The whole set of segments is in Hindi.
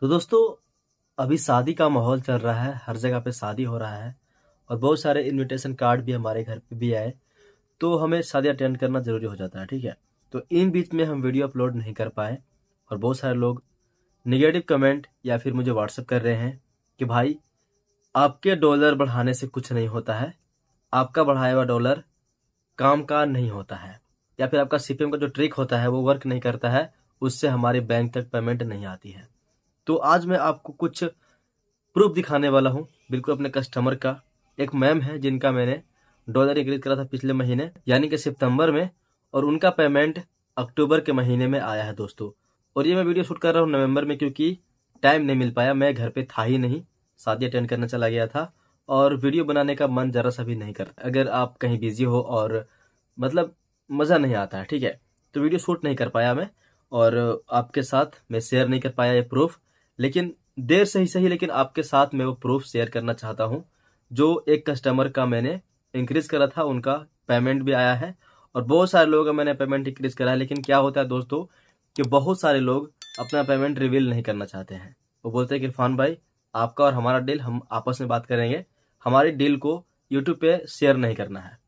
तो दोस्तों अभी शादी का माहौल चल रहा है हर जगह पे शादी हो रहा है और बहुत सारे इनविटेशन कार्ड भी हमारे घर पे भी आए तो हमें शादी अटेंड करना ज़रूरी हो जाता है ठीक है तो इन बीच में हम वीडियो अपलोड नहीं कर पाए और बहुत सारे लोग निगेटिव कमेंट या फिर मुझे व्हाट्सअप कर रहे हैं कि भाई आपके डॉलर बढ़ाने से कुछ नहीं होता है आपका बढ़ाया हुआ डॉलर काम का नहीं होता है या फिर आपका सी का जो ट्रिक होता है वो वर्क नहीं करता है उससे हमारे बैंक तक पेमेंट नहीं आती है तो आज मैं आपको कुछ प्रूफ दिखाने वाला हूँ बिल्कुल अपने कस्टमर का एक मैम है जिनका मैंने डॉलर इंक्रीज करा था पिछले महीने यानी कि सितंबर में और उनका पेमेंट अक्टूबर के महीने में आया है दोस्तों और ये मैं वीडियो शूट कर रहा हूँ नवंबर में क्योंकि टाइम नहीं मिल पाया मैं घर पे था ही नहीं शादी अटेंड करने चला गया था और वीडियो बनाने का मन ज़रा सा भी नहीं करता अगर आप कहीं बिजी हो और मतलब मज़ा नहीं आता है ठीक है तो वीडियो शूट नहीं कर पाया मैं और आपके साथ मैं शेयर नहीं कर पाया ये प्रूफ लेकिन देर से ही सही लेकिन आपके साथ मैं वो प्रूफ शेयर करना चाहता हूँ जो एक कस्टमर का मैंने इंक्रीज करा था उनका पेमेंट भी आया है और बहुत सारे लोगों का मैंने पेमेंट इंक्रीज करा है लेकिन क्या होता है दोस्तों कि बहुत सारे लोग अपना पेमेंट रिवील नहीं करना चाहते हैं वो बोलते हैं कि इरफान भाई आपका और हमारा डील हम आपस में बात करेंगे हमारी डील को यूट्यूब पे शेयर नहीं करना है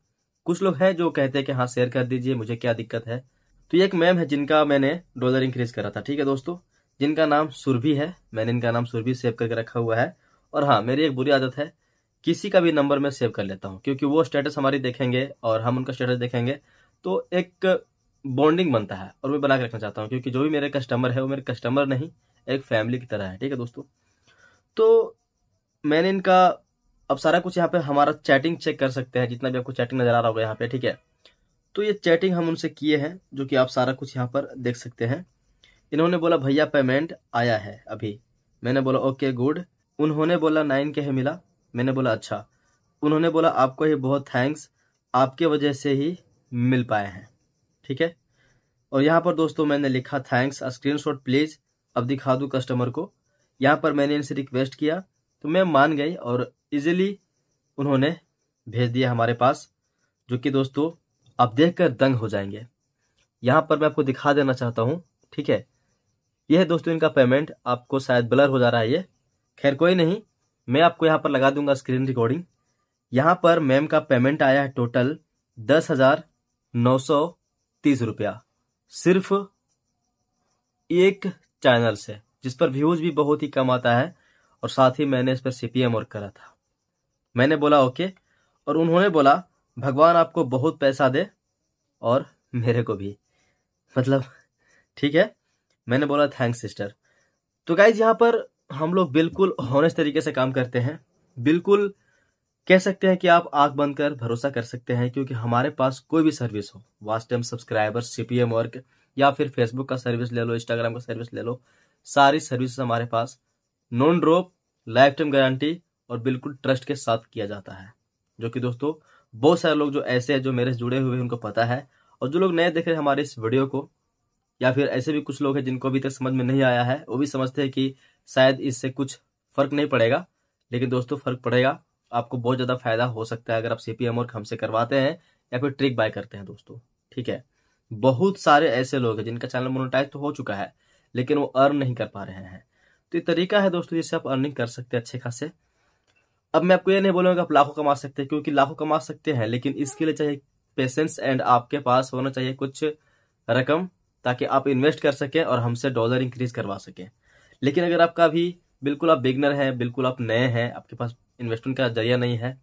कुछ लोग हैं जो कहते हैं कि हाँ शेयर कर दीजिए मुझे क्या दिक्कत है तो ये एक मैम है जिनका मैंने डॉलर इंक्रीज करा था ठीक है दोस्तों जिनका नाम सुरभि है मैंने इनका नाम सुरभि सेव करके रखा हुआ है और हाँ मेरी एक बुरी आदत है किसी का भी नंबर मैं सेव कर लेता हूँ क्योंकि वो स्टेटस हमारी देखेंगे और हम उनका स्टेटस देखेंगे तो एक बॉन्डिंग बनता है और मैं बना के रखना चाहता हूँ क्योंकि जो भी मेरे कस्टमर है वो मेरे कस्टमर नहीं एक फैमिली की तरह है ठीक है दोस्तों तो मैंने इनका अब सारा कुछ यहाँ पे हमारा चैटिंग चेक कर सकते हैं जितना भी आपको चैटिंग नजर आ रहा होगा यहाँ पे ठीक है तो ये चैटिंग हम उनसे किए हैं जो कि आप सारा कुछ यहाँ पर देख सकते हैं इन्होंने बोला भैया पेमेंट आया है अभी मैंने बोला ओके गुड उन्होंने बोला नाइन के है मिला मैंने बोला अच्छा उन्होंने बोला आपको ही बहुत थैंक्स आपके वजह से ही मिल पाए हैं ठीक है और यहाँ पर दोस्तों मैंने लिखा थैंक्स स्क्रीनशॉट प्लीज अब दिखा दूँ कस्टमर को यहाँ पर मैंने इनसे रिक्वेस्ट किया तो मैं मान गई और इजीली उन्होंने भेज दिया हमारे पास जो कि दोस्तों आप देखकर दंग हो जाएंगे यहाँ पर मैं आपको दिखा देना चाहता हूँ ठीक है यह दोस्तों इनका पेमेंट आपको शायद ब्लर हो जा रहा है ये खैर कोई नहीं मैं आपको यहाँ पर लगा दूंगा स्क्रीन रिकॉर्डिंग यहाँ पर मैम का पेमेंट आया है टोटल दस हजार नौ सौ तीस रुपया सिर्फ एक चैनल से जिस पर व्यूज भी बहुत ही कम आता है और साथ ही मैंने इस पर सीपीएम वर्क करा था मैंने बोला ओके और उन्होंने बोला भगवान आपको बहुत पैसा दे और मेरे को भी मतलब ठीक है मैंने बोला थैंक्स सिस्टर तो गाइज यहाँ पर हम लोग बिल्कुल हॉनेस्ट तरीके से काम करते हैं बिल्कुल कह सकते हैं कि आप आंख बंद कर भरोसा कर सकते हैं क्योंकि हमारे पास कोई भी सर्विस हो वास्टम सब्सक्राइबर सीपीएम वर्क या फिर फेसबुक का सर्विस ले लो इंस्टाग्राम का सर्विस ले लो सारी सर्विस हमारे पास non drop lifetime guarantee और बिल्कुल ट्रस्ट के साथ किया जाता है जो कि दोस्तों बहुत सारे लोग जो ऐसे हैं जो मेरे से जुड़े हुए हैं उनको पता है और जो लोग नए देख रहे हैं हमारे इस वीडियो को या फिर ऐसे भी कुछ लोग हैं जिनको अभी तक समझ में नहीं आया है वो भी समझते हैं कि शायद इससे कुछ फर्क नहीं पड़ेगा लेकिन दोस्तों फर्क पड़ेगा आपको बहुत ज़्यादा फायदा हो सकता है अगर आप सीपीएम और हमसे करवाते हैं या फिर ट्रिक बाय करते हैं दोस्तों ठीक है बहुत सारे ऐसे लोग हैं जिनका चैनल मोनोटाइज तो हो चुका है लेकिन वो अर्न नहीं कर पा रहे हैं तो ये तरीका है दोस्तों जिससे आप अर्निंग कर सकते हैं अच्छे खासे अब मैं आपको ये नहीं बोलूँगा आप लाखों कमा सकते हैं क्योंकि लाखों कमा सकते हैं लेकिन इसके लिए चाहिए पेशेंस एंड आपके पास होना चाहिए कुछ रकम ताकि आप इन्वेस्ट कर सकें और हमसे डॉलर इंक्रीज करवा सकें लेकिन अगर आपका अभी बिल्कुल आप बिगनर हैं बिल्कुल आप नए हैं आपके पास इन्वेस्टमेंट का जरिया नहीं है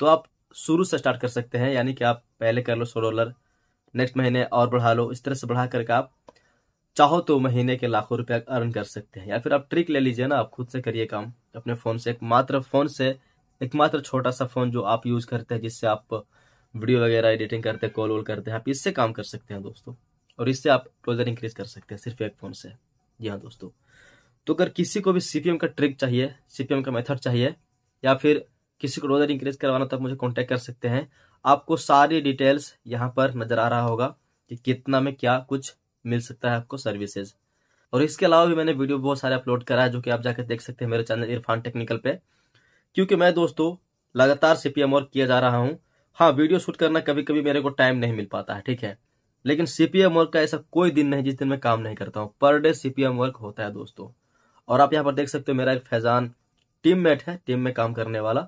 तो आप शुरू से स्टार्ट कर सकते हैं यानी कि आप पहले कर लो सौ डॉलर नेक्स्ट महीने और बढ़ा लो इस तरह से बढ़ा करके आप चाहो तो महीने के लाखों रुपया अर्न कर सकते हैं या फिर आप ट्रिक ले लीजिए ना आप खुद से करिए काम अपने फ़ोन से एक मात्र फ़ोन से एक मात्र छोटा सा फ़ोन जो आप यूज़ करते हैं जिससे आप वीडियो वगैरह एडिटिंग करते हैं कॉल वॉल करते हैं आप इससे काम कर सकते हैं दोस्तों और इससे आप क्लोजर इंक्रीज कर सकते हैं सिर्फ एक फोन से जी हाँ दोस्तों तो अगर किसी को भी सीपीएम का ट्रिक चाहिए सीपीएम का मेथड चाहिए या फिर किसी को क्लोजर इंक्रीज करवाना तो आप मुझे कॉन्टेक्ट कर सकते हैं आपको सारी डिटेल्स यहाँ पर नजर आ रहा होगा कि कितना में क्या कुछ मिल सकता है आपको सर्विसेज और इसके अलावा भी मैंने वीडियो बहुत सारे अपलोड करा है जो कि आप जाकर देख सकते हैं मेरे चैनल इरफान टेक्निकल पे क्योंकि मैं दोस्तों लगातार सीपीएम और किया जा रहा हूँ हाँ वीडियो शूट करना कभी कभी मेरे को टाइम नहीं मिल पाता है ठीक है लेकिन सीपीएम वर्क का ऐसा कोई दिन नहीं जिस दिन मैं काम नहीं करता हूँ पर डे सीपीएम वर्क होता है दोस्तों और आप यहाँ पर देख सकते हो मेरा एक फैजान टीम मेट है टीम में काम करने वाला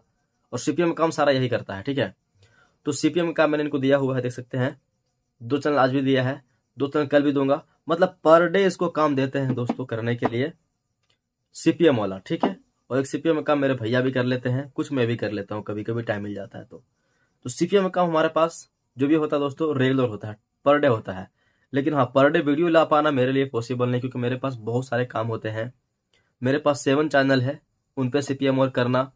और सीपीएम काम सारा यही करता है ठीक है तो सीपीएम काम मैंने इनको दिया हुआ है देख सकते हैं दो चैनल आज भी दिया है दो चैनल कल भी दूंगा मतलब पर डे इसको काम देते हैं दोस्तों करने के लिए सीपीएम वाला ठीक है और एक सीपीएम का काम मेरे भैया भी कर लेते हैं कुछ मैं भी कर लेता हूँ कभी कभी टाइम मिल जाता है तो सीपीएम तो का काम हमारे पास जो भी होता है दोस्तों रेगुलर होता है पर डे होता है लेकिन हाँ पर डे वीडियो ला पाना मेरे लिए पॉसिबल नहीं क्योंकि मेरे पास बहुत सारे काम होते हैं मेरे पास सेवन चैनल है उन पर सी वर्क करना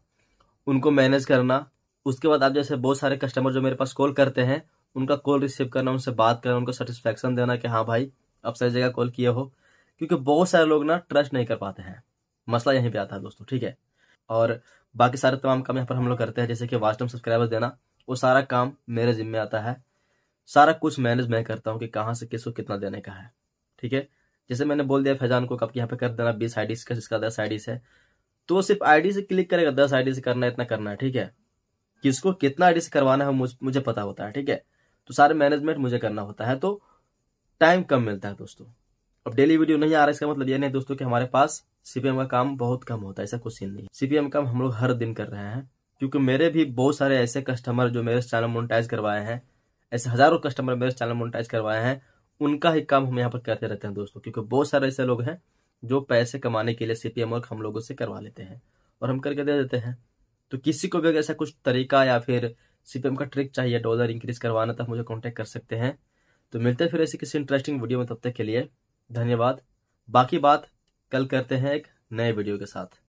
उनको मैनेज करना उसके बाद आप जैसे बहुत सारे कस्टमर जो मेरे पास कॉल करते हैं उनका कॉल रिसीव करना उनसे बात करना उनको सेटिस्फेक्शन देना कि हाँ भाई आप सही जगह कॉल किए हो क्योंकि बहुत सारे लोग ना ट्रस्ट नहीं कर पाते हैं मसला यहीं पे आता है दोस्तों ठीक है और बाकी सारे तमाम काम यहाँ पर हम लोग करते हैं जैसे कि वास्टम सब्सक्राइबर सब्सक्राइबर्स देना वो सारा काम मेरे जिम्मे आता है सारा कुछ मैनेज मैं करता हूँ कि कहाँ से किसको कितना देने का है ठीक है जैसे मैंने बोल दिया फैजान को कब यहाँ पे कर देना बीस आई का जिसका दस आई है तो वो सिर्फ आई से क्लिक करेगा दस आई से करना इतना करना है ठीक है किसको कितना आई से करवाना है मुझे पता होता है ठीक है तो सारे मैनेजमेंट मुझे करना होता है तो टाइम कम मिलता है दोस्तों अब डेली वीडियो नहीं आ रहा इसका मतलब ये नहीं दोस्तों कि हमारे पास सीपीएम का काम बहुत कम होता है ऐसा कुछ सीन नहीं सीपीएम काम हम लोग हर दिन कर रहे हैं क्योंकि मेरे भी बहुत सारे ऐसे कस्टमर जो मेरे चैनल मोनिटाइज करवाए हैं ऐसे हजारों कस्टमर मेरे चैनल मोनिटाइज करवाए हैं उनका ही काम हम यहाँ पर करते रहते हैं दोस्तों क्योंकि बहुत सारे ऐसे लोग हैं जो पैसे कमाने के लिए सीपीएम वर्क हम लोगों से करवा लेते हैं और हम करके दे देते हैं तो किसी को भी अगर ऐसा कुछ तरीका या फिर सीपीएम का ट्रिक चाहिए डॉलर इंक्रीज करवाना था मुझे कॉन्टेक्ट कर सकते हैं तो मिलते फिर ऐसी किसी इंटरेस्टिंग वीडियो में तब तक के लिए धन्यवाद बाकी बात कल करते हैं एक नए वीडियो के साथ